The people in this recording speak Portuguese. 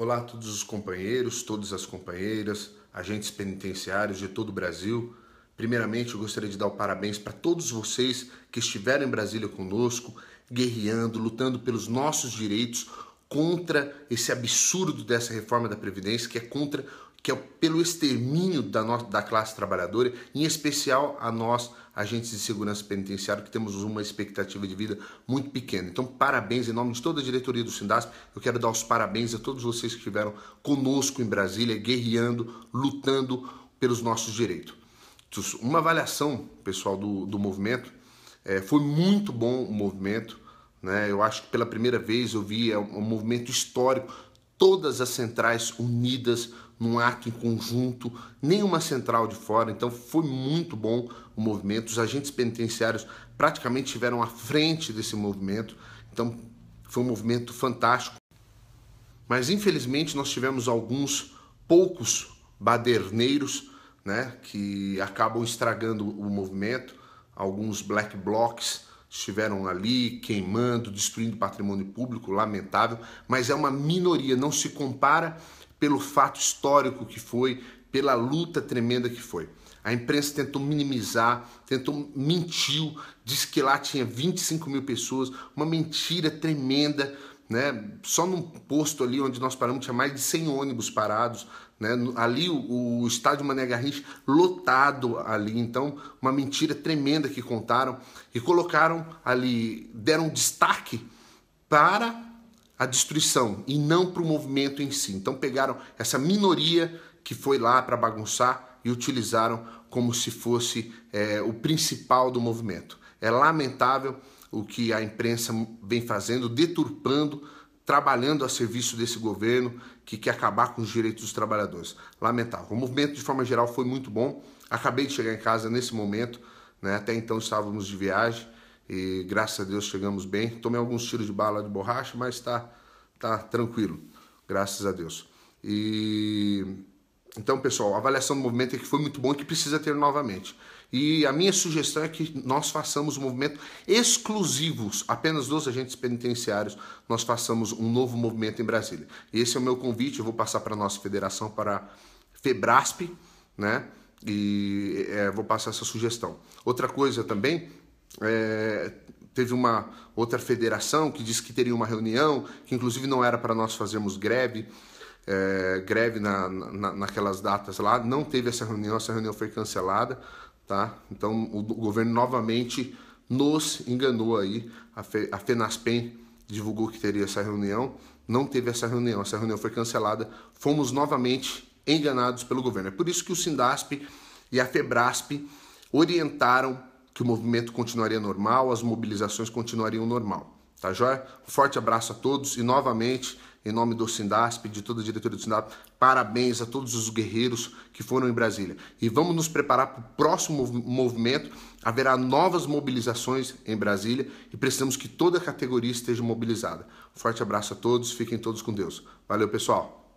Olá a todos os companheiros, todas as companheiras, agentes penitenciários de todo o Brasil. Primeiramente, eu gostaria de dar o parabéns para todos vocês que estiveram em Brasília conosco, guerreando, lutando pelos nossos direitos contra esse absurdo dessa reforma da Previdência, que é contra, que é pelo extermínio da, nossa, da classe trabalhadora, em especial a nós, agentes de segurança penitenciária que temos uma expectativa de vida muito pequena. Então, parabéns em nome de toda a diretoria do Sindasp. Eu quero dar os parabéns a todos vocês que estiveram conosco em Brasília, guerreando, lutando pelos nossos direitos. Uma avaliação, pessoal, do, do movimento. É, foi muito bom o movimento. Né? Eu acho que pela primeira vez eu vi é, um movimento histórico, todas as centrais unidas num ato em conjunto, nenhuma central de fora. Então foi muito bom o movimento. Os agentes penitenciários praticamente estiveram à frente desse movimento. Então foi um movimento fantástico. Mas infelizmente nós tivemos alguns poucos baderneiros né, que acabam estragando o movimento. Alguns black blocs estiveram ali queimando, destruindo patrimônio público, lamentável, mas é uma minoria, não se compara pelo fato histórico que foi, pela luta tremenda que foi. A imprensa tentou minimizar, tentou mentiu, disse que lá tinha 25 mil pessoas, uma mentira tremenda. Né? Só num posto ali onde nós paramos tinha mais de 100 ônibus parados, né? Ali o, o estádio Mané Garrincha lotado ali, então uma mentira tremenda que contaram e colocaram ali, deram destaque para a destruição e não para o movimento em si. Então pegaram essa minoria que foi lá para bagunçar e utilizaram como se fosse é, o principal do movimento. É lamentável o que a imprensa vem fazendo, deturpando, trabalhando a serviço desse governo que quer acabar com os direitos dos trabalhadores. Lamentável. O movimento, de forma geral, foi muito bom. Acabei de chegar em casa nesse momento, né? até então estávamos de viagem e graças a Deus chegamos bem. Tomei alguns tiros de bala de borracha, mas está tá tranquilo. Graças a Deus. E então, pessoal, a avaliação do movimento é que foi muito bom e que precisa ter novamente. E a minha sugestão é que nós façamos um movimento exclusivos, apenas dos agentes penitenciários, nós façamos um novo movimento em Brasília. E Esse é o meu convite, eu vou passar para a nossa federação, para a FEBRASP, né? E é, vou passar essa sugestão. Outra coisa também é, teve uma outra federação que disse que teria uma reunião, que inclusive não era para nós fazermos greve, é, greve na, na, naquelas datas lá. Não teve essa reunião, essa reunião foi cancelada, tá? Então o, o governo novamente nos enganou aí. A, Fe, a FENASPEN divulgou que teria essa reunião, não teve essa reunião, essa reunião foi cancelada. Fomos novamente enganados pelo governo. É por isso que o Sindasp e a Febrasp orientaram que o movimento continuaria normal, as mobilizações continuariam normal. Tá joia? Um forte abraço a todos e novamente, em nome do Sindasp, de toda a diretoria do Sindasp, parabéns a todos os guerreiros que foram em Brasília. E vamos nos preparar para o próximo movimento. Haverá novas mobilizações em Brasília e precisamos que toda a categoria esteja mobilizada. Um forte abraço a todos, fiquem todos com Deus. Valeu, pessoal!